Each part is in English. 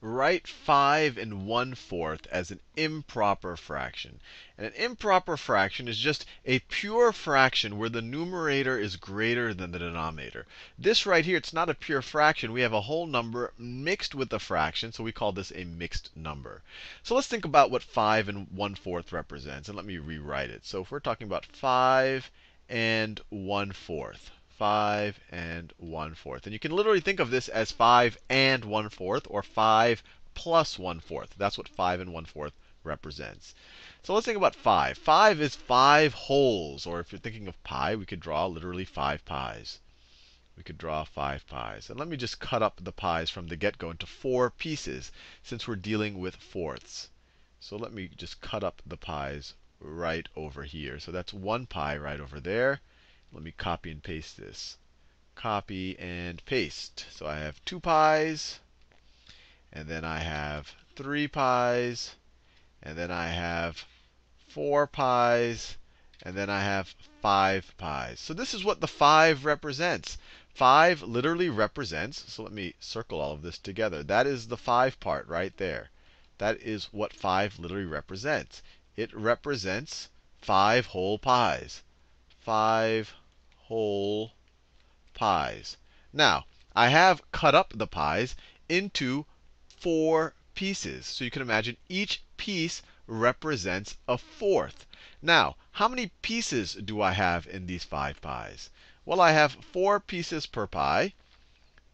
write 5 and 1 fourth as an improper fraction. And an improper fraction is just a pure fraction where the numerator is greater than the denominator. This right here, it's not a pure fraction. We have a whole number mixed with a fraction, so we call this a mixed number. So let's think about what 5 and 1 fourth represents, and let me rewrite it. So if we're talking about 5 and 1 fourth, 5 and 1 fourth. And you can literally think of this as 5 and 1 fourth, or 5 plus 1 fourth. That's what 5 and 1 fourth represents. So let's think about 5. 5 is 5 wholes, or if you're thinking of pi, we could draw literally 5 pies. We could draw 5 pies. And let me just cut up the pies from the get-go into four pieces, since we're dealing with fourths. So let me just cut up the pies right over here. So that's 1 pi right over there. Let me copy and paste this. Copy and paste. So I have 2 pies, and then I have 3 pies, and then I have 4 pies, and then I have 5 pies. So this is what the 5 represents. 5 literally represents, so let me circle all of this together. That is the 5 part right there. That is what 5 literally represents. It represents 5 whole pies. 5 whole pies. Now, I have cut up the pies into four pieces. So you can imagine each piece represents a fourth. Now, how many pieces do I have in these five pies? Well, I have four pieces per pie.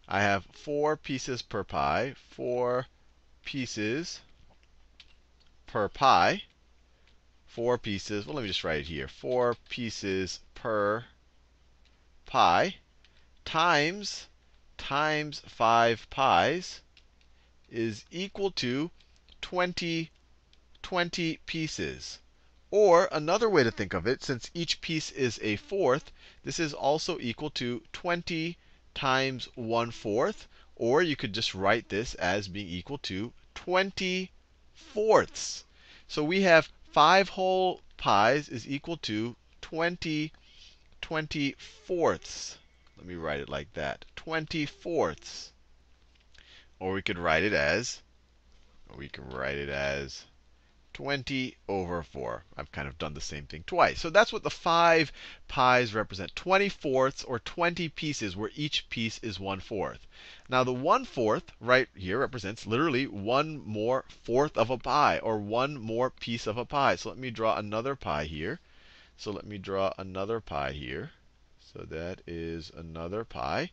I have four pieces per pie, four pieces per pie, four pieces. Well, let me just write it here. Four pieces per pi times times 5 pi's is equal to 20, 20 pieces. Or another way to think of it, since each piece is a fourth, this is also equal to 20 times 1 fourth. Or you could just write this as being equal to 20 fourths. So we have 5 whole pies is equal to 20 24ths. Let me write it like that 24ths, Or we could write it as, we can write it as 20 over 4. I've kind of done the same thing twice. So that's what the 5 pies represent 20 fourths, or 20 pieces, where each piece is 1 fourth. Now, the 1 fourth right here represents literally one more fourth of a pie, or one more piece of a pie. So let me draw another pie here. So let me draw another pi here. So that is another pi.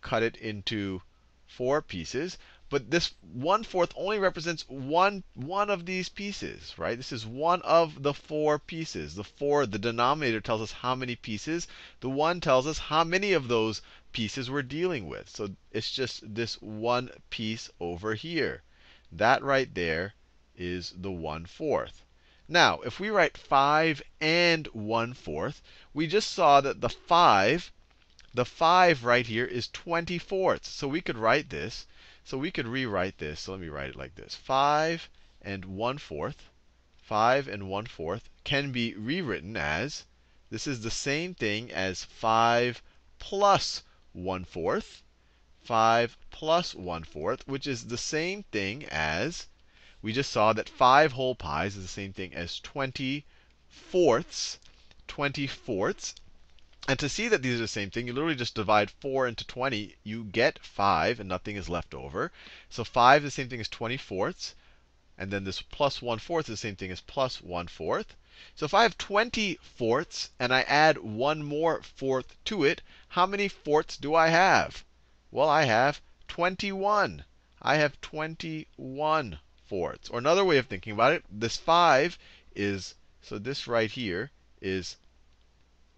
Cut it into four pieces. But this one fourth only represents one, one of these pieces, right? This is one of the four pieces. The four, the denominator tells us how many pieces. The one tells us how many of those pieces we're dealing with. So it's just this one piece over here. That right there is the one fourth. Now, if we write 5 and 1 fourth, we just saw that the 5, the 5 right here is 20 fourths. So we could write this. So we could rewrite this. So let me write it like this. 5 and 1 fourth, 5 and 1 fourth can be rewritten as, this is the same thing as 5 plus 1 fourth, 5 plus 1 fourth, which is the same thing as we just saw that 5 whole pies is the same thing as 20 fourths. 20 fourths. And to see that these are the same thing, you literally just divide 4 into 20. You get 5, and nothing is left over. So 5 is the same thing as 20 fourths. And then this plus 1 fourth is the same thing as plus 1 fourth. So if I have 20 fourths and I add one more fourth to it, how many fourths do I have? Well, I have 21. I have 21 forts. Or another way of thinking about it, this 5 is, so this right here is,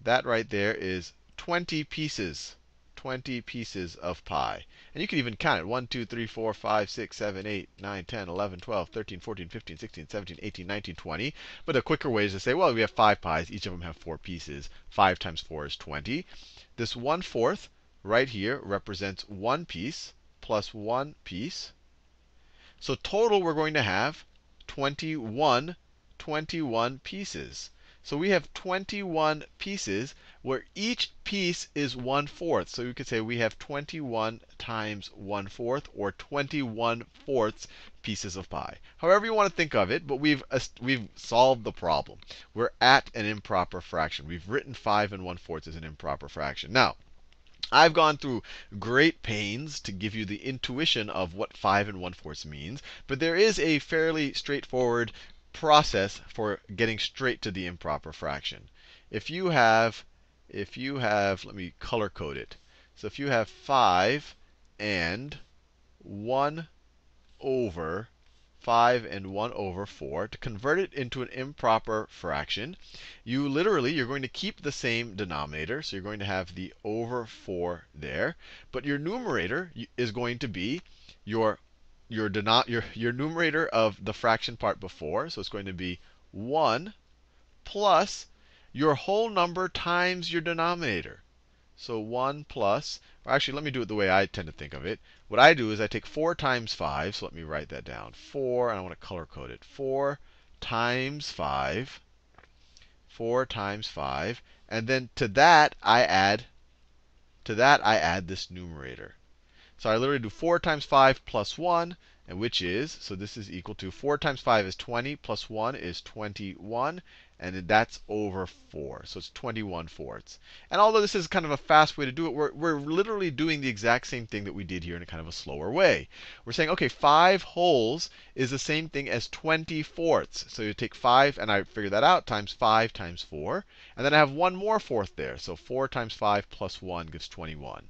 that right there is 20 pieces. 20 pieces of pi. And you can even count it 1, 2, 3, 4, 5, 6, 7, 8, 9, 10, 11, 12, 13, 14, 15, 16, 17, 18, 19, 20. But a quicker way is to say, well, we have 5 pies. Each of them have 4 pieces. 5 times 4 is 20. This 1 fourth right here represents 1 piece plus 1 piece so total, we're going to have 21, 21 pieces. So we have 21 pieces where each piece is 1 fourth. So we could say we have 21 times 1 fourth, or 21 fourths pieces of pie. However you want to think of it, but we've, we've solved the problem. We're at an improper fraction. We've written 5 and 1 fourth as an improper fraction. Now, I've gone through great pains to give you the intuition of what 5 and 1 fourth means, but there is a fairly straightforward process for getting straight to the improper fraction. If you have, if you have, let me color code it. So if you have 5 and 1 over 5 and 1 over 4. To convert it into an improper fraction, you literally, you're going to keep the same denominator. So you're going to have the over 4 there. But your numerator is going to be your, your, your, your numerator of the fraction part before. So it's going to be 1 plus your whole number times your denominator. So 1 plus, or actually, let me do it the way I tend to think of it. What I do is I take 4 times 5, so let me write that down. 4, and I want to color code it. 4 times 5, 4 times 5. And then to that, I add, to that, I add this numerator. So I literally do 4 times 5 plus 1 and which is, so this is equal to 4 times 5 is 20, plus 1 is 21, and that's over 4. So it's 21 fourths. And although this is kind of a fast way to do it, we're, we're literally doing the exact same thing that we did here in a kind of a slower way. We're saying, OK, 5 wholes is the same thing as 20 fourths. So you take 5, and I figure that out, times 5 times 4. And then I have one more fourth there. So 4 times 5 plus 1 gives 21.